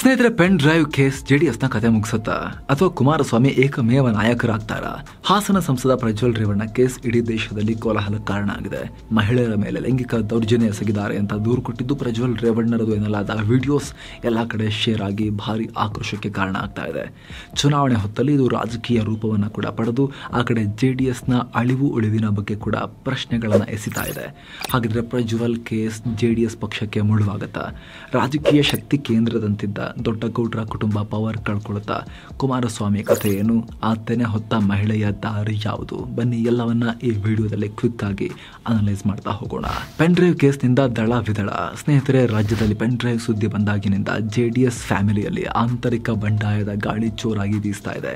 ಸ್ನೇಹಿತರೆ pen drive case ಜೆಡಿಎಸ್ನ ಕತೆ ಮುಗಿಸುತ್ತಾ ಅಥವಾ ಕುಮಾರಸ್ವಾಮಿ ಏಕಮೇವ ನಾಯಕರಾಗ್ತಾರ ಹಾಸನ ಸಂಸದ ಪ್ರಜ್ವಲ್ ರೇವಣ್ಣ ಕೇಸ್ ಇಡೀ ದೇಶದಲ್ಲಿ ಕೋಲಾಹಲ ಕಾರಣ ಆಗಿದೆ ಮಹಿಳೆಯರ ಮೇಲೆ ಲೈಂಗಿಕ ದೌರ್ಜನ್ಯ ಎಸಗಿದ್ದಾರೆ ಅಂತ ದೂರು ಕೊಟ್ಟಿದ್ದು ಪ್ರಜ್ವಲ್ ರೇವಣ್ಣರದು ಎನ್ನಲಾದ ವಿಡಿಯೋಸ್ ಎಲ್ಲಾ ಕಡೆ ಶೇರ್ ಆಗಿ ಭಾರಿ ಆಕ್ರೋಶಕ್ಕೆ ಕಾರಣ ಆಗ್ತಾ ಇದೆ ಚುನಾವಣೆ ಹೊತ್ತಲ್ಲಿ ಇದು ರಾಜಕೀಯ ರೂಪವನ್ನ ಕೂಡ ಪಡೆದು ಆ ಕಡೆ ಜೆ ಡಿ ಅಳಿವು ಉಳಿವಿನ ಬಗ್ಗೆ ಕೂಡ ಪ್ರಶ್ನೆಗಳನ್ನು ಎಸಿತಾ ಇದೆ ಹಾಗಿದ್ರೆ Prajwal case J D S ಪಕ್ಷಕ್ಕೆ ಮುಳುವಾಗತ್ತಾ ರಾಜಕೀಯ ಶಕ್ತಿ ಕೇಂದ್ರದಂತಿದ್ದ ದೊಡ್ಡ ಗೌಡ್ರ ಕುಟುಂಬ ಪವರ್ ಕಳ್ಕೊಳ್ಳುತ್ತಾ ಕುಮಾರಸ್ವಾಮಿ ಕಥೆ ಏನು ಆತನೇ ಹೊತ್ತ ಮಹಿಳೆಯ ದಾರಿ ಯಾವುದು ಬನ್ನಿ ಎಲ್ಲವನ್ನ ಈ ವಿಡಿಯೋದಲ್ಲಿ ಕ್ವಿಕ್ ಆಗಿ ಅನಲೈಸ್ ಮಾಡ್ತಾ ಹೋಗೋಣ ಪೆನ್ ಡ್ರೈವ್ ಕೇಸ್ನಿಂದ ದಳ ವಿದಳ ಸ್ನೇಹಿತರೆ ರಾಜ್ಯದಲ್ಲಿ ಪೆನ್ ಡ್ರೈವ್ ಸುದ್ದಿ ಬಂದಾಗಿನಿಂದ ಜೆ ಡಿ ಎಸ್ ಫ್ಯಾಮಿಲಿಯಲ್ಲಿ ಆಂತರಿಕ ಬಂಡಾಯದ ಗಾಳಿ ಚೋರಾಗಿ ಬೀಸ್ತಾ ಇದೆ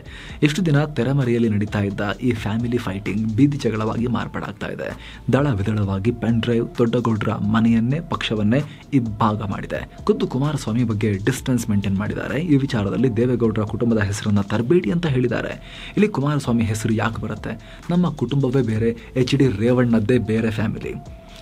ಎಷ್ಟು ದಿನ ತೆರೆಮರೆಯಲ್ಲಿ ನಡೀತಾ ಇದ್ದ ಈ ಫ್ಯಾಮಿಲಿ ಫೈಟಿಂಗ್ ಬೀದಿ ಜಗಳವಾಗಿ ಮಾರ್ಪಾಡಾಗ್ತಾ ಇದೆ ದಳ ವಿದಳವಾಗಿ ಪೆನ್ ಡ್ರೈವ್ ದೊಡ್ಡಗೌಡ್ರ ಮನೆಯನ್ನೇ ಪಕ್ಷವನ್ನೇ ಇಬ್ಬಾಗ ಮಾಡಿದೆ ಖುದ್ದು ಕುಮಾರಸ್ವಾಮಿ ಬಗ್ಗೆ ಡಿಸ್ಟೆನ್ಸ್ ಬ್ಯಾಲೆನ್ಸ್ ಮೇಂಟೈನ್ ಮಾಡಿದ್ದಾರೆ ಈ ವಿಚಾರದಲ್ಲಿ ದೇವೇಗೌಡರ ಕುಟುಂಬದ ಹೆಸರನ್ನು ತರಬೇಡಿ ಅಂತ ಹೇಳಿದ್ದಾರೆ ಇಲ್ಲಿ ಕುಮಾರಸ್ವಾಮಿ ಹೆಸರು ಯಾಕೆ ಬರುತ್ತೆ ನಮ್ಮ ಕುಟುಂಬವೇ ಬೇರೆ ಎಚ್ ಡಿ ರೇವಣ್ಣದ್ದೇ ಬೇರೆ ಫ್ಯಾಮಿಲಿ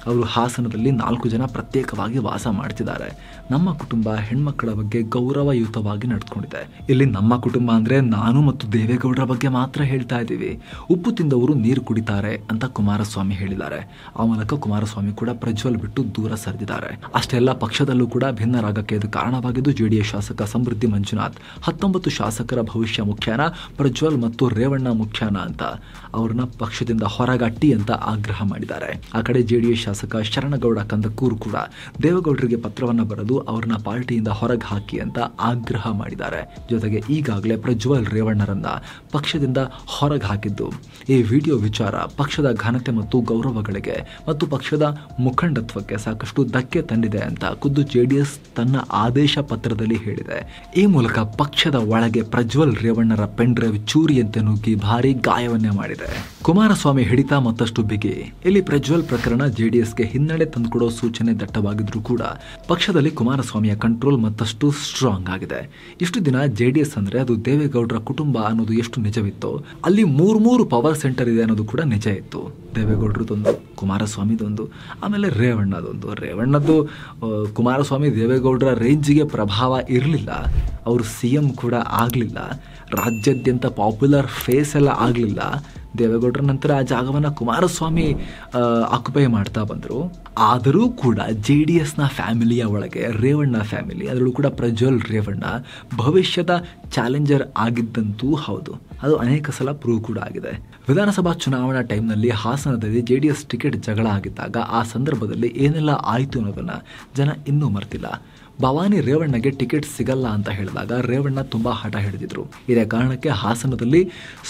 ಅವರು ಹಾಸನದಲ್ಲಿ ನಾಲ್ಕು ಜನ ಪ್ರತ್ಯೇಕವಾಗಿ ವಾಸ ಮಾಡ್ತಿದ್ದಾರೆ ನಮ್ಮ ಕುಟುಂಬ ಹೆಣ್ಮಕ್ಕಳ ಬಗ್ಗೆ ಗೌರವಯುತವಾಗಿ ನಡೆದುಕೊಂಡಿದೆ ಇಲ್ಲಿ ನಮ್ಮ ಕುಟುಂಬ ಅಂದ್ರೆ ನಾನು ಮತ್ತು ದೇವೇಗೌಡರ ಬಗ್ಗೆ ಮಾತ್ರ ಹೇಳ್ತಾ ಇದ್ದೀವಿ ಉಪ್ಪು ತಿಂದವರು ನೀರು ಕುಡಿತಾರೆ ಅಂತ ಕುಮಾರಸ್ವಾಮಿ ಹೇಳಿದ್ದಾರೆ ಆ ಮೂಲಕ ಕುಮಾರಸ್ವಾಮಿ ಕೂಡ ಪ್ರಜ್ವಲ್ ಬಿಟ್ಟು ದೂರ ಸರಿದಿದ್ದಾರೆ ಅಷ್ಟೆಲ್ಲ ಪಕ್ಷದಲ್ಲೂ ಕೂಡ ಭಿನ್ನರಾಗಕ್ಕೆ ಇದು ಕಾರಣವಾಗಿದ್ದು ಜೆಡಿಎಸ್ ಶಾಸಕ ಸಮೃದ್ಧಿ ಮಂಜುನಾಥ್ ಹತ್ತೊಂಬತ್ತು ಶಾಸಕರ ಭವಿಷ್ಯ ಮುಖ್ಯನ ಪ್ರಜ್ವಲ್ ಮತ್ತು ರೇವಣ್ಣ ಮುಖ್ಯನ ಅಂತ ಅವರನ್ನ ಪಕ್ಷದಿಂದ ಹೊರಗಟ್ಟಿ ಅಂತ ಆಗ್ರಹ ಮಾಡಿದ್ದಾರೆ ಆ ಕಡೆ ಜೆಡಿಎಸ್ ಶಾಸಕ ಶರಣಗೌಡ ಕಂದಕೂರು ಕೂಡ ದೇವೇಗೌಡರಿಗೆ ಪತ್ರವನ್ನು ಬರೆದು ಅವರನ್ನ ಪಾರ್ಟಿಯಿಂದ ಹೊರಗೆ ಹಾಕಿ ಅಂತ ಆಗ್ರಹ ಮಾಡಿದ್ದಾರೆ ಜೊತೆಗೆ ಈಗಾಗಲೇ ಪ್ರಜ್ವಲ್ ರೇವಣ್ಣರನ್ನ ಪಕ್ಷದಿಂದ ಹೊರಗೆ ಹಾಕಿದ್ದು ಈ ವಿಡಿಯೋ ವಿಚಾರ ಪಕ್ಷದ ಘನತೆ ಮತ್ತು ಗೌರವಗಳಿಗೆ ಮತ್ತು ಪಕ್ಷದ ಮುಖಂಡತ್ವಕ್ಕೆ ಸಾಕಷ್ಟು ಧಕ್ಕೆ ತಂದಿದೆ ಅಂತ ಖುದ್ದು ಜೆಡಿಎಸ್ ತನ್ನ ಆದೇಶ ಪತ್ರದಲ್ಲಿ ಹೇಳಿದೆ ಈ ಮೂಲಕ ಪಕ್ಷದ ಒಳಗೆ ಪ್ರಜ್ವಲ್ ರೇವಣ್ಣರ ಪೆಂಡ್ರೈವ್ ಚೂರಿಯಂತೆ ನುಗ್ಗಿ ಭಾರಿ ಗಾಯವನ್ನೇ ಮಾಡಿದೆ ಕುಮಾರಸ್ವಾಮಿ ಹಿಡಿತ ಮತ್ತಷ್ಟು ಬಿಗಿ ಇಲ್ಲಿ ಪ್ರಜ್ವಲ್ ಪ್ರಕರಣ ಜೆಡಿಎಸ್ ಜೆಡಿಎಸ್ಗೆ ಹಿನ್ನಡೆ ತಂದುಕೊಡೋ ಸೂಚನೆ ದಟ್ಟವಾಗಿದ್ರೂ ಕೂಡ ಪಕ್ಷದಲ್ಲಿ ಕುಮಾರಸ್ವಾಮಿಯ ಕಂಟ್ರೋಲ್ ಮತ್ತಷ್ಟು ಸ್ಟ್ರಾಂಗ್ ಆಗಿದೆ ಇಷ್ಟು ದಿನ ಜೆಡಿಎಸ್ ಅಂದ್ರೆ ಅದು ದೇವೇಗೌಡರ ಕುಟುಂಬ ಅನ್ನೋದು ಎಷ್ಟು ನಿಜವಿತ್ತು ಅಲ್ಲಿ ಮೂರ್ ಮೂರು ಪವರ್ ಸೆಂಟರ್ ಇದೆ ಅನ್ನೋದು ಕೂಡ ನಿಜ ಇತ್ತು ದೇವೇಗೌಡರದೊಂದು ಕುಮಾರಸ್ವಾಮಿದೊಂದು ಆಮೇಲೆ ರೇವಣ್ಣದೊಂದು ರೇವಣ್ಣದ್ದು ಕುಮಾರಸ್ವಾಮಿ ದೇವೇಗೌಡರ ರೇಂಜಿಗೆ ಪ್ರಭಾವ ಇರಲಿಲ್ಲ ಅವರು ಸಿ ಎಂ ಕೂಡ ಆಗಲಿಲ್ಲ ರಾಜ್ಯಾದ್ಯಂತ ಪಾಪ್ಯುಲರ್ ಫೇಸ್ ಎಲ್ಲ ಆಗಲಿಲ್ಲ ದೇವೇಗೌಡರ ನಂತರ ಆ ಜಾಗವನ್ನು ಕುಮಾರಸ್ವಾಮಿ ಆಕ್ಯುಪೈ ಮಾಡ್ತಾ ಬಂದರು ಆದರೂ ಕೂಡ ಜೆ ಡಿ ಎಸ್ನ ಫ್ಯಾಮಿಲಿಯ ಒಳಗೆ ರೇವಣ್ಣ ಫ್ಯಾಮಿಲಿ ಅದರಲ್ಲೂ ಕೂಡ ಪ್ರಜ್ವಲ್ ರೇವಣ್ಣ ಭವಿಷ್ಯದ ಚಾಲೆಂಜರ್ ಆಗಿದ್ದಂತೂ ಹೌದು ಅದು ಅನೇಕ ಸಲ ಪ್ರೂವ್ ಕೂಡ ಆಗಿದೆ ವಿಧಾನಸಭಾ ಚುನಾವಣಾ ಟೈಮ್ನಲ್ಲಿ ಹಾಸನದಲ್ಲಿ ಜೆ ಡಿ ಎಸ್ ಟಿಕೆಟ್ ಜಗಳ ಆಗಿದ್ದಾಗ ಆ ಸಂದರ್ಭದಲ್ಲಿ ಏನೆಲ್ಲ ಆಯಿತು ಅನ್ನೋದನ್ನು ಜನ ಇನ್ನೂ ಮರ್ತಿಲ್ಲ ಭವಾನಿ ರೇವಣ್ಣಗೆ ಟಿಕೆಟ್ ಸಿಗಲ್ಲ ಅಂತ ಹೇಳಿದಾಗ ರೇವಣ್ಣ ತುಂಬ ಹಠ ಹಿಡಿದಿದ್ರು ಇದೇ ಕಾರಣಕ್ಕೆ ಹಾಸನದಲ್ಲಿ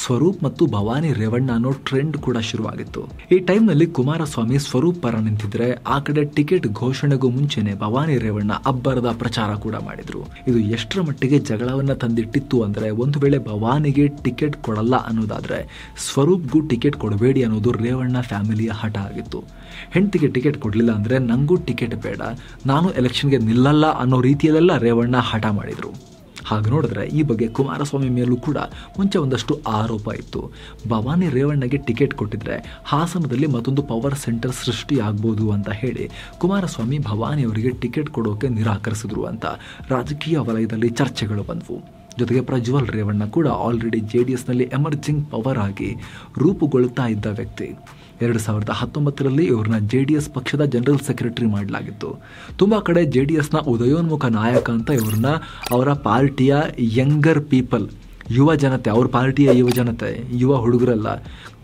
ಸ್ವರೂಪ್ ಮತ್ತು ಭವಾನಿ ರೇವಣ್ಣ ಅನ್ನೋ ಟ್ರೆಂಡ್ ಕೂಡ ಶುರುವಾಗಿತ್ತು ಈ ಟೈಮ್ನಲ್ಲಿ ಕುಮಾರಸ್ವಾಮಿ ಸ್ವರೂಪ್ ಪರ ನಿಂತಿದ್ರೆ ಆ ಕಡೆ ಟಿಕೆಟ್ ಘೋಷಣೆಗೂ ಮುಂಚೆನೆ ಭವಾನಿ ರೇವಣ್ಣ ಅಬ್ಬರದ ಪ್ರಚಾರ ಕೂಡ ಮಾಡಿದ್ರು ಇದು ಎಷ್ಟರ ಮಟ್ಟಿಗೆ ಜಗಳವನ್ನ ತಂದಿಟ್ಟಿತ್ತು ಅಂದ್ರೆ ಒಂದು ವೇಳೆ ಭವಾನಿಗೆ ಟಿಕೆಟ್ ಕೊಡಲ್ಲ ಅನ್ನೋದಾದ್ರೆ ಸ್ವರೂಪ್ಗೂ ಟಿಕೆಟ್ ಕೊಡಬೇಡಿ ಅನ್ನೋದು ರೇವಣ್ಣ ಫ್ಯಾಮಿಲಿಯ ಹಠ ಆಗಿತ್ತು ಹೆಂಡತಿಗೆ ಟಿಕೆಟ್ ಕೊಡಲಿಲ್ಲ ಅಂದ್ರೆ ನಂಗೂ ಟಿಕೆಟ್ ಬೇಡ ನಾನು ಎಲೆಕ್ಷನ್ಗೆ ನಿಲ್ಲಲ್ಲ ಅನ್ನೋ ರೀತಿಯಲ್ಲೆಲ್ಲ ರೇವಣ್ಣ ಹಠ ಮಾಡಿದರು ಹಾಗೆ ನೋಡಿದ್ರೆ ಈ ಬಗ್ಗೆ ಕುಮಾರಸ್ವಾಮಿ ಮೇಲೂ ಕೂಡ ಮುಂಚೆ ಒಂದಷ್ಟು ಆರೋಪ ಇತ್ತು ಭವಾನಿ ರೇವಣ್ಣಗೆ ಟಿಕೆಟ್ ಕೊಟ್ಟಿದ್ರೆ ಹಾಸನದಲ್ಲಿ ಮತ್ತೊಂದು ಪವರ್ ಸೆಂಟರ್ ಸೃಷ್ಟಿಯಾಗ್ಬೋದು ಅಂತ ಹೇಳಿ ಕುಮಾರಸ್ವಾಮಿ ಭವಾನಿ ಅವರಿಗೆ ಟಿಕೆಟ್ ಕೊಡೋಕೆ ನಿರಾಕರಿಸಿದ್ರು ಅಂತ ರಾಜಕೀಯ ವಲಯದಲ್ಲಿ ಚರ್ಚೆಗಳು ಬಂದವು ಜೊತೆಗೆ ಪ್ರಜ್ವಲ್ ರೇವಣ್ಣ ಕೂಡ ಆಲ್ರೆಡಿ ಜೆ ಡಿ ಎಸ್ನಲ್ಲಿ ಎಮರ್ಜಿಂಗ್ ಪವರ್ ಆಗಿ ರೂಪುಗೊಳ್ತಾ ಇದ್ದ ವ್ಯಕ್ತಿ ಎರಡು ಸಾವಿರದ ಹತ್ತೊಂಬತ್ತರಲ್ಲಿ ಇವ್ರನ್ನ ಜೆ ಡಿ ಎಸ್ ಪಕ್ಷದ ಜನರಲ್ ಸೆಕ್ರೆಟರಿ ಮಾಡಲಾಗಿತ್ತು ತುಂಬ ಕಡೆ ಜೆ ಡಿ ಎಸ್ನ ಉದಯೋನ್ಮುಖ ನಾಯಕ ಅಂತ ಇವ್ರನ್ನ ಅವರ ಪಾರ್ಟಿಯ ಯಂಗರ್ ಪೀಪಲ್ ಯುವ ಜನತೆ ಅವ್ರ ಪಾರ್ಟಿಯ ಯುವ ಜನತೆ ಯುವ ಹುಡುಗರಲ್ಲ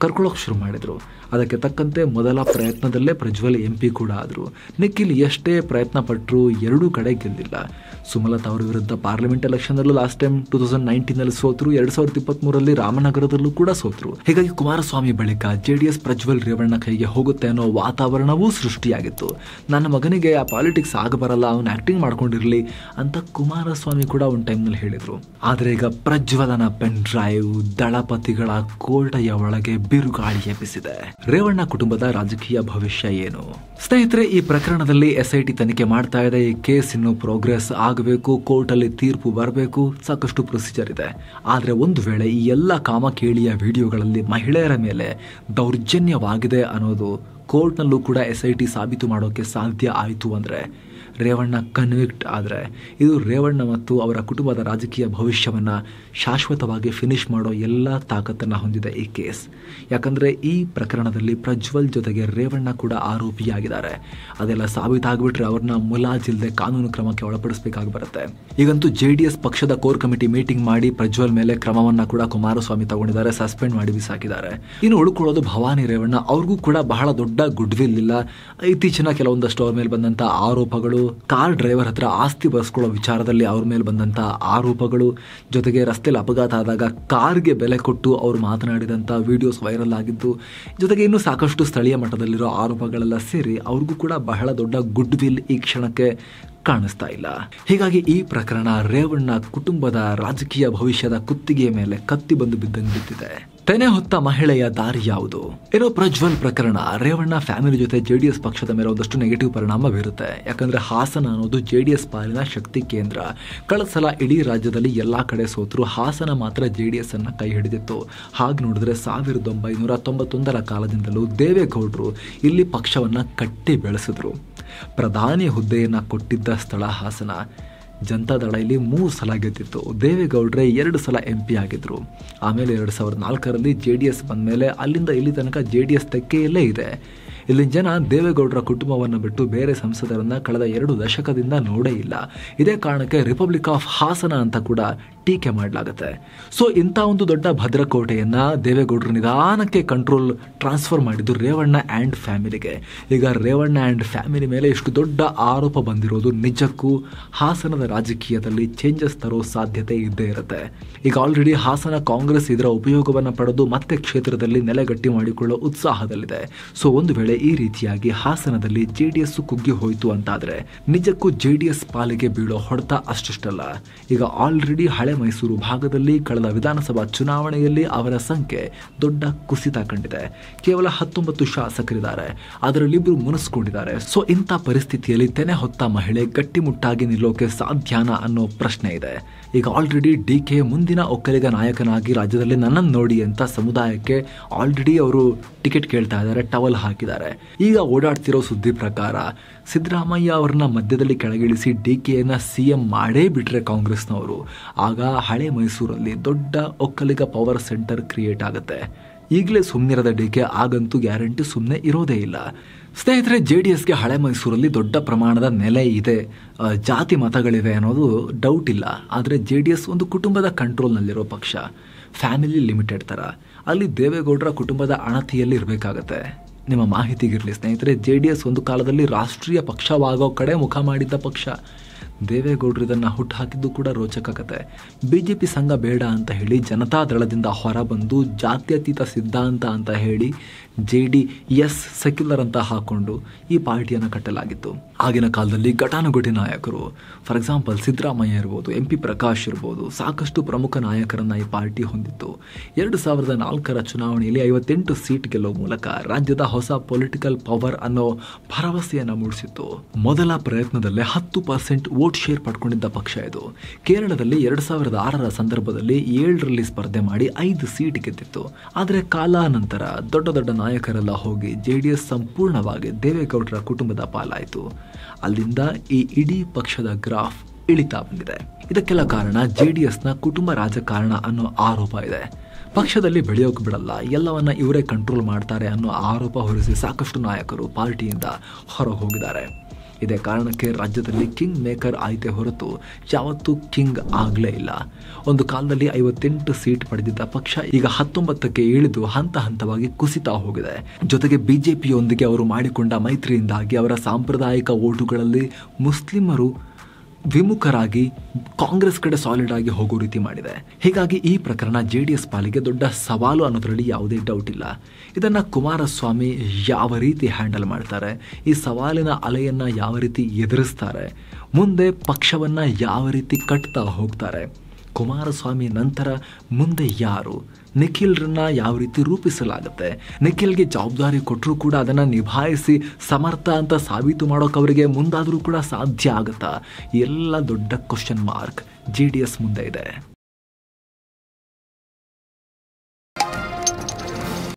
ಕರ್ಕೊಳ್ಳೋಕೆ ಶುರು ಮಾಡಿದರು ಅದಕ್ಕೆ ತಕ್ಕಂತೆ ಮೊದಲ ಪ್ರಯತ್ನದಲ್ಲೇ ಪ್ರಜ್ವಲ್ ಎಂ ಪಿ ಕೂಡ ಆದರು ನಿಖಿಲ್ ಎಷ್ಟೇ ಪ್ರಯತ್ನ ಪಟ್ಟರು ಎರಡೂ ಕಡೆ ಗೆದ್ದಿಲ್ಲ ಸುಮಲತಾ ಅವರ ವಿರುದ್ಧ ಪಾರ್ಲಿಮೆಂಟ್ ಎಲೆಕ್ಷನ್ನಲ್ಲೂ ಲಾಸ್ಟ್ ಟೈಮ್ ಟೂ ತೌಸಂಡ್ ನೈನ್ಟೀನಲ್ಲಿ ಸೋತರು ಎರಡು ಸಾವಿರದ ಇಪ್ಪತ್ತ್ಮೂರಲ್ಲಿ ರಾಮನಗರದಲ್ಲೂ ಕೂಡ ಸೋತರು ಹೀಗಾಗಿ ಕುಮಾರಸ್ವಾಮಿ ಬಳಿಕ J D S Prajwal Revanna ಕೈಗೆ ಹೋಗುತ್ತೆ ಅನ್ನೋ ವಾತಾವರಣವೂ ಸೃಷ್ಟಿಯಾಗಿತ್ತು ನನ್ನ ಮಗನಿಗೆ ಆ ಪಾಲಿಟಿಕ್ಸ್ ಆಗಬರಲ್ಲ ಅವನು ಆ್ಯಕ್ಟಿಂಗ್ ಮಾಡ್ಕೊಂಡಿರಲಿ ಅಂತ ಕುಮಾರಸ್ವಾಮಿ ಕೂಡ ಒಂದು ಟೈಮ್ನಲ್ಲಿ ಹೇಳಿದರು ಆದರೆ ಈಗ ಪ್ರಜ್ವಲನ ಪೆನ್ ಡ್ರೈವ್ ದಳಪತಿಗಳ ಕೋಟೆಯ ಒಳಗೆ ಬಿರುಗಾಳಿ ಎಬ್ಬಿಸಿದೆ ರೇವಣ್ಣ ಕುಟುಂಬದ ರಾಜಕೀಯ ಭವಿಷ್ಯ ಏನು ಸ್ನೇಹಿತರೆ ಈ ಪ್ರಕರಣದಲ್ಲಿ ಎಸ್ಐಟಿ ತನಿಖೆ ಮಾಡ್ತಾ ಇದೆ ಈ ಕೇಸ್ ಇನ್ನು ಪ್ರೋಗ್ರೆಸ್ ಆಗಬೇಕು ಕೋರ್ಟ್ ಅಲ್ಲಿ ತೀರ್ಪು ಬರಬೇಕು ಸಾಕಷ್ಟು ಪ್ರೊಸೀಜರ್ ಇದೆ ಆದ್ರೆ ಒಂದು ವೇಳೆ ಈ ಎಲ್ಲ ಕೇಳಿಯ ವಿಡಿಯೋಗಳಲ್ಲಿ ಮಹಿಳೆಯರ ಮೇಲೆ ದೌರ್ಜನ್ಯವಾಗಿದೆ ಅನ್ನೋದು ಕೋರ್ಟ್ನಲ್ಲೂ ಕೂಡ ಎಸ್ ಐ ಟಿ ಸಾಬೀತು ಮಾಡೋಕೆ ಸಾಧ್ಯ ಆಯಿತು ಅಂದ್ರೆ ರೇವಣ್ಣ ಕನ್ವಿಕ್ಟ್ ಆದರೆ ಇದು ರೇವಣ್ಣ ಮತ್ತು ಅವರ ಕುಟುಂಬದ ರಾಜಕೀಯ ಭವಿಷ್ಯವನ್ನು ಶಾಶ್ವತವಾಗಿ ಫಿನಿಶ್ ಮಾಡೋ ಎಲ್ಲ ತಾಕತ್ತನ್ನು ಹೊಂದಿದೆ ಈ ಕೇಸ್ ಯಾಕಂದರೆ ಈ ಪ್ರಕರಣದಲ್ಲಿ ಪ್ರಜ್ವಲ್ ಜೊತೆಗೆ ರೇವಣ್ಣ ಕೂಡ ಆರೋಪಿಯಾಗಿದ್ದಾರೆ ಅದೆಲ್ಲ ಸಾಬೀತಾಗ್ಬಿಟ್ರೆ ಅವ್ರನ್ನ ಮುಲಾಜಿಲ್ಲದೆ ಕಾನೂನು ಕ್ರಮಕ್ಕೆ ಒಳಪಡಿಸಬೇಕಾಗಿ ಬರುತ್ತೆ ಈಗಂತೂ ಜೆ ಡಿ ಎಸ್ ಪಕ್ಷದ ಕೋರ್ ಕಮಿಟಿ ಮೀಟಿಂಗ್ ಮಾಡಿ ಪ್ರಜ್ವಲ್ ಮೇಲೆ ಕ್ರಮವನ್ನು ಕೂಡ ಕುಮಾರಸ್ವಾಮಿ ತಗೊಂಡಿದ್ದಾರೆ ಸಸ್ಪೆಂಡ್ ಮಾಡಿ ಬಿಸಾಕಿದ್ದಾರೆ ಇನ್ನು ಉಳ್ಕೊಳ್ಳೋದು ಭವಾನಿ ರೇವಣ್ಣ ಅವ್ರಿಗೂ ಕೂಡ ಬಹಳ ದೊಡ್ಡ ಗುಡ್ವಿಲ್ ಇಲ್ಲ ಇತ್ತೀಚಿನ ಕೆಲವೊಂದಷ್ಟು ಅವ್ರ ಮೇಲೆ ಬಂದಂಥ ಆರೋಪಗಳು ಕಾರ್ ಡ್ರೈವರ್ ಹತ್ರ ಆಸ್ತಿ ಬಳಸ್ಕೊಳ್ಳೋ ವಿಚಾರದಲ್ಲಿ ಅವ್ರ ಮೇಲೆ ಬಂದಂಥ ಆರೋಪಗಳು ಜೊತೆಗೆ ರಸ್ತೆಯಲ್ಲಿ ಅಪಘಾತ ಆದಾಗ ಕಾರ್ಗೆ ಬೆಲೆ ಕೊಟ್ಟು ಅವರು ಮಾತನಾಡಿದಂಥ ವಿಡಿಯೋಸ್ ವೈರಲ್ ಆಗಿದ್ದು ಜೊತೆಗೆ ಇನ್ನೂ ಸಾಕಷ್ಟು ಸ್ಥಳೀಯ ಮಟ್ಟದಲ್ಲಿರೋ ಆರೋಪಗಳೆಲ್ಲ ಸೇರಿ ಅವ್ರಿಗೂ ಕೂಡ ಬಹಳ ದೊಡ್ಡ ಗುಡ್ ವಿಲ್ ಈ ಕ್ಷಣಕ್ಕೆ ಕಾಣಿಸ್ತಾ ಇಲ್ಲ ಹೀಗಾಗಿ ಈ ಪ್ರಕರಣ ರೇವಣ್ಣ ಕುಟುಂಬದ ರಾಜಕೀಯ ಭವಿಷ್ಯದ ಕುತ್ತಿಗೆಯ ಮೇಲೆ ಕತ್ತಿ ಬಂದು ಬಿದ್ದಂಗೆ ಬಿದ್ದಿದೆ ತೆನೆ ಹೊತ್ತ ಮಹಿಳೆಯ ದಾರಿ ಯಾವುದು ಏನೋ ಪ್ರಜ್ವಲ್ ಪ್ರಕರಣ ರೇವಣ್ಣ ಫ್ಯಾಮಿಲಿ ಜೊತೆ ಜೆಡಿಎಸ್ ಪಕ್ಷದ ಮೇಲೆ ಒಂದಷ್ಟು ನೆಗೆಟಿವ್ ಪರಿಣಾಮ ಬೀರುತ್ತೆ ಯಾಕಂದ್ರೆ ಹಾಸನ ಅನ್ನೋದು ಜೆಡಿಎಸ್ ಪಾಲಿನ ಶಕ್ತಿ ಕೇಂದ್ರ ಕಳೆದ ಸಲ ಇಡೀ ರಾಜ್ಯದಲ್ಲಿ ಎಲ್ಲಾ ಕಡೆ ಸೋತರು ಹಾಸನ ಮಾತ್ರ ಜೆಡಿಎಸ್ ಅನ್ನ ಕೈ ಹಿಡಿದಿತ್ತು ಹಾಗೆ ನೋಡಿದ್ರೆ ಸಾವಿರದ ಒಂಬೈನೂರ ತೊಂಬತ್ತೊಂದರ ಕಾಲದಿಂದಲೂ ದೇವೇಗೌಡರು ಇಲ್ಲಿ ಪಕ್ಷವನ್ನ ಕಟ್ಟಿ ಬೆಳೆಸಿದ್ರು ಪ್ರಧಾನಿ ಹುದ್ದೆಯನ್ನು ಕೊಟ್ಟಿದ್ದ ಸ್ಥಳ ಹಾಸನ ಜನತಾದಳ ಇಲ್ಲಿ ಮೂರು ಸಲ ಗೆದ್ದಿತ್ತು ದೇವೇಗೌಡ್ರೆ ಎರಡು ಸಲ ಎಂ ಪಿ ಆಗಿದ್ದರು ಆಮೇಲೆ ಎರಡು ಸಾವಿರದ ನಾಲ್ಕರಲ್ಲಿ ಜೆ ಡಿ ಎಸ್ ಅಲ್ಲಿಂದ ಇಲ್ಲಿ ತನಕ ಜೆ ಡಿ ಎಸ್ ತೆಕ್ಕೆಯಲ್ಲೇ ಇದೆ ಇಲ್ಲಿನ ಜನ ದೇವೇಗೌಡರ ಕುಟುಂಬವನ್ನು ಬಿಟ್ಟು ಬೇರೆ ಸಂಸದರನ್ನು ಕಳೆದ ಎರಡು ದಶಕದಿಂದ ನೋಡೇ ಇಲ್ಲ ಇದೇ ಕಾರಣಕ್ಕೆ ರಿಪಬ್ಲಿಕ್ ಆಫ್ ಹಾಸನ ಅಂತ ಕೂಡ ಟೀಕೆ ಮಾಡಲಾಗುತ್ತೆ ಸೊ ಇಂಥ ಒಂದು ದೊಡ್ಡ ಭದ್ರಕೋಟೆಯನ್ನ ದೇವೇಗೌಡರು ನಿಧಾನಕ್ಕೆ ಕಂಟ್ರೋಲ್ ಟ್ರಾನ್ಸ್ಫರ್ ಮಾಡಿದ್ದು ರೇವಣ್ಣ ಆ್ಯಂಡ್ ಫ್ಯಾಮಿಲಿಗೆ ಈಗ ರೇವಣ್ಣ ಆ್ಯಂಡ್ ಫ್ಯಾಮಿಲಿ ಮೇಲೆ ಇಷ್ಟು ದೊಡ್ಡ ಆರೋಪ ಬಂದಿರೋದು ನಿಜಕ್ಕೂ ಹಾಸನದ ರಾಜಕೀಯದಲ್ಲಿ ಚೇಂಜಸ್ ತರೋ ಸಾಧ್ಯತೆ ಇದ್ದೇ ಇರುತ್ತೆ ಈಗ ಆಲ್ರೆಡಿ ಹಾಸನ ಕಾಂಗ್ರೆಸ್ ಇದರ ಉಪಯೋಗವನ್ನು ಪಡೆದು ಮತ್ತೆ ಕ್ಷೇತ್ರದಲ್ಲಿ ನೆಲೆಗಟ್ಟಿ ಮಾಡಿಕೊಳ್ಳೋ ಉತ್ಸಾಹದಲ್ಲಿದೆ ಸೊ ಒಂದು ವೇಳೆ ಈ ರೀತಿಯಾಗಿ ಹಾಸನದಲ್ಲಿ ಜೆ ಡಿ ಎಸ್ ಕುಗ್ಗಿ ಹೋಯಿತು ಅಂತಾದರೆ ನಿಜಕ್ಕೂ ಜೆ ಡಿ ಎಸ್ ಪಾಲಿಗೆ ಬೀಳೋ ಹೊಡೆತ ಅಷ್ಟಿಷ್ಟಲ್ಲ ಈಗ ಆಲ್ರೆಡಿ ಹಳೆ ಮೈಸೂರು ಭಾಗದಲ್ಲಿ ಕಳೆದ ವಿಧಾನಸಭಾ ಚುನಾವಣೆಯಲ್ಲಿ ಅವರ ಸಂಖ್ಯೆ ದೊಡ್ಡ ಕುಸಿತ ಕಂಡಿದೆ ಕೇವಲ ಹತ್ತೊಂಬತ್ತು ಶಾಸಕರಿದ್ದಾರೆ ಅದರಲ್ಲಿಬ್ಬರು ಮುನಿಸ್ಕೊಂಡಿದ್ದಾರೆ ಸೊ ಇಂಥ ಪರಿಸ್ಥಿತಿಯಲ್ಲಿ ತೆನೆ ಹೊತ್ತ ಮಹಿಳೆ ಗಟ್ಟಿಮುಟ್ಟಾಗಿ ನಿಲ್ಲೋಕೆ ಸಾಧ್ಯಾನ ಅನ್ನೋ ಪ್ರಶ್ನೆ ಇದೆ ಈಗ ಆಲ್ರೆಡಿ ಡಿ ಕೆ ಮುಂದಿನ ಒಕ್ಕಲಿಗ ನಾಯಕನಾಗಿ ರಾಜ್ಯದಲ್ಲಿ ನನ್ನನ್ನು ನೋಡಿ ಅಂತ ಸಮುದಾಯಕ್ಕೆ ಆಲ್ರೆಡಿ ಅವರು ಟಿಕೆಟ್ ಕೇಳ್ತಾ ಇದ್ದಾರೆ ಟವಲ್ ಹಾಕಿದ್ದಾರೆ ಈಗ ಓಡಾಡ್ತಿರೋ ಸುದ್ದಿ ಪ್ರಕಾರ ಸಿದ್ದರಾಮಯ್ಯ ಅವರನ್ನ ಮಧ್ಯದಲ್ಲಿ ಕೆಳಗಿಳಿಸಿ ಡಿ ಸಿಎಂ ಸಿ ಎಂ ಮಾಡೇ ಬಿಟ್ರೆ ಕಾಂಗ್ರೆಸ್ನವರು ಆಗ ಹಳೆ ಮೈಸೂರಲ್ಲಿ ದೊಡ್ಡ ಒಕ್ಕಲಿಗ ಪವರ್ ಸೆಂಟರ್ ಕ್ರಿಯೇಟ್ ಆಗುತ್ತೆ ಈಗಲೇ ಸುಮ್ಮನಿರದ ಡಿಕೆ ಆಗಂತೂ ಗ್ಯಾರಂಟಿ ಸುಮ್ಮನೆ ಇರೋದೇ ಇಲ್ಲ ಸ್ನೇಹಿತರೆ ಜೆ ಡಿ ಎಸ್ಗೆ ಹಳೆ ಮೈಸೂರಲ್ಲಿ ದೊಡ್ಡ ಪ್ರಮಾಣದ ನೆಲೆ ಇದೆ ಜಾತಿ ಮತಗಳಿವೆ ಅನ್ನೋದು ಡೌಟ್ ಇಲ್ಲ ಆದರೆ ಜೆ ಡಿ ಎಸ್ ಒಂದು ಕುಟುಂಬದ ಕಂಟ್ರೋಲ್ನಲ್ಲಿರೋ ಪಕ್ಷ ಫ್ಯಾಮಿಲಿ ಲಿಮಿಟೆಡ್ ಥರ ಅಲ್ಲಿ ದೇವೇಗೌಡರ ಕುಟುಂಬದ ಅಣತಿಯಲ್ಲಿ ಇರಬೇಕಾಗತ್ತೆ ನಿಮ್ಮ ಮಾಹಿತಿಗಿರಲಿ ಸ್ನೇಹಿತರೆ ಜೆ ಡಿ ಎಸ್ ಒಂದು ಕಾಲದಲ್ಲಿ ರಾಷ್ಟ್ರೀಯ ಪಕ್ಷವಾಗೋ ಕಡೆ ಮುಖ ಮಾಡಿದ್ದ ಪಕ್ಷ ದೇವೇಗೌಡರು ಇದನ್ನ ಹುಟ್ಟು ಹಾಕಿದ್ದು ಕೂಡ ರೋಚಕ ಕತೆ ಬಿಜೆಪಿ ಸಂಘ ಬೇಡ ಅಂತ ಹೇಳಿ ಜನತಾದಳದಿಂದ ಹೊರಬಂದು ಜಾತ್ಯತೀತ ಸಿದ್ಧಾಂತ ಅಂತ ಹೇಳಿ ಜೆ ಡಿ ಎಸ್ ಸೆಕ್ಯುಲರ್ ಅಂತ ಹಾಕೊಂಡು ಈ ಪಾರ್ಟಿಯನ್ನು ಕಟ್ಟಲಾಗಿತ್ತು ಆಗಿನ ಕಾಲದಲ್ಲಿ ಘಟಾನುಘಟಿ ನಾಯಕರು ಫಾರ್ ಎಕ್ಸಾಂಪಲ್ ಸಿದ್ದರಾಮಯ್ಯ ಇರ್ಬೋದು ಎಂ ಪಿ ಪ್ರಕಾಶ್ ಇರ್ಬೋದು ಸಾಕಷ್ಟು ಪ್ರಮುಖ ನಾಯಕರನ್ನು ಈ ಪಾರ್ಟಿ ಹೊಂದಿತ್ತು ಎರಡು ಸಾವಿರದ ನಾಲ್ಕರ ಚುನಾವಣೆಯಲ್ಲಿ ಐವತ್ತೆಂಟು ಸೀಟ್ ಗೆಲ್ಲುವ ಮೂಲಕ ರಾಜ್ಯದ ಹೊಸ ಪೊಲಿಟಿಕಲ್ ಪವರ್ ಅನ್ನೋ ಭರವಸೆಯನ್ನು ಮೂಡಿಸಿತ್ತು ಮೊದಲ ಪ್ರಯತ್ನದಲ್ಲೇ ಹತ್ತು ಪರ್ಸೆಂಟ್ ವೋಟ್ ಶೇರ್ ಪಡ್ಕೊಂಡಿದ್ದ ಪಕ್ಷ ಇದು ಕೇರಳದಲ್ಲಿ ಎರಡು ಸಾವಿರದ ಆರರ ಸಂದರ್ಭದಲ್ಲಿ ಏಳರಲ್ಲಿ ಸ್ಪರ್ಧೆ ಮಾಡಿ ಐದು ಸೀಟ್ ಗೆದ್ದಿತ್ತು ಆದರೆ ಕಾಲಾನಂತರ ದೊಡ್ಡ ದೊಡ್ಡ ನಾಯಕರೆಲ್ಲ ಹೋಗಿ ಜೆ ಸಂಪೂರ್ಣವಾಗಿ ದೇವೇಗೌಡರ ಕುಟುಂಬದ ಪಾಲಾಯಿತು ಅಲ್ಲಿಂದ ಈ ಇಡೀ ಪಕ್ಷದ ಗ್ರಾಫ್ ಇಳಿತಾ ಬಂದಿದೆ ಇದಕ್ಕೆಲ್ಲ ಕಾರಣ ಜೆ ನ ಕುಟುಂಬ ರಾಜಕಾರಣ ಅನ್ನೋ ಆರೋಪ ಇದೆ ಪಕ್ಷದಲ್ಲಿ ಬೆಳೆಯೋಕೆ ಬಿಡಲ್ಲ ಎಲ್ಲವನ್ನ ಇವರೇ ಕಂಟ್ರೋಲ್ ಮಾಡ್ತಾರೆ ಅನ್ನೋ ಆರೋಪ ಹೊರಿಸಿ ಸಾಕಷ್ಟು ನಾಯಕರು ಪಾರ್ಟಿಯಿಂದ ಹೊರಗೆ ಹೋಗಿದ್ದಾರೆ ಇದೇ ಕಾರಣಕ್ಕೆ ರಾಜ್ಯದಲ್ಲಿ ಕಿಂಗ್ ಮೇಕರ್ ಆಯ್ತೆ ಹೊರತು ಯಾವತ್ತೂ ಕಿಂಗ್ ಆಗಲೇ ಇಲ್ಲ ಒಂದು ಕಾಲದಲ್ಲಿ ಐವತ್ತೆಂಟು ಸೀಟ್ ಪಡೆದಿದ್ದ ಪಕ್ಷ ಈಗ ಹತ್ತೊಂಬತ್ತಕ್ಕೆ ಇಳಿದು ಹಂತ ಹಂತವಾಗಿ ಕುಸಿತಾ ಹೋಗಿದೆ ಜೊತೆಗೆ ಬಿಜೆಪಿಯೊಂದಿಗೆ ಅವರು ಮಾಡಿಕೊಂಡ ಮೈತ್ರಿಯಿಂದಾಗಿ ಅವರ ಸಾಂಪ್ರದಾಯಿಕ ಓಟುಗಳಲ್ಲಿ ಮುಸ್ಲಿಮರು ವಿಮುಖರಾಗಿ ಕಾಂಗ್ರೆಸ್ ಕಡೆ ಸಾಲಿಡ್ ಆಗಿ ಹೋಗೋ ರೀತಿ ಮಾಡಿದೆ ಹೀಗಾಗಿ ಈ ಪ್ರಕರಣ ಜೆ ಡಿ ಎಸ್ ಪಾಲಿಗೆ ದೊಡ್ಡ ಸವಾಲು ಅನ್ನೋದರಲ್ಲಿ ಯಾವುದೇ ಡೌಟ್ ಇಲ್ಲ ಇದನ್ನು ಕುಮಾರಸ್ವಾಮಿ ಯಾವ ರೀತಿ ಹ್ಯಾಂಡಲ್ ಮಾಡ್ತಾರೆ ಈ ಸವಾಲಿನ ಅಲೆಯನ್ನು ಯಾವ ರೀತಿ ಎದುರಿಸ್ತಾರೆ ಮುಂದೆ ಪಕ್ಷವನ್ನು ಯಾವ ರೀತಿ ಕಟ್ತಾ ಹೋಗ್ತಾರೆ ಕುಮಾರಸ್ವಾಮಿ ನಂತರ ಮುಂದೆ ಯಾರು ನಿಖಿಲ್ರನ್ನ ಯಾವ ರೀತಿ ರೂಪಿಸಲಾಗುತ್ತೆ ನಿಖಿಲ್ಗೆ ಜವಾಬ್ದಾರಿ ಕೊಟ್ಟರೂ ಕೂಡ ಅದನ್ನು ನಿಭಾಯಿಸಿ ಸಮರ್ಥ ಅಂತ ಸಾಬೀತು ಮಾಡೋಕೆ ಅವರಿಗೆ ಮುಂದಾದರೂ ಕೂಡ ಸಾಧ್ಯ ಆಗುತ್ತಾ ಎಲ್ಲ ದೊಡ್ಡ question mark J D S ಮುಂದೆ ಇದೆ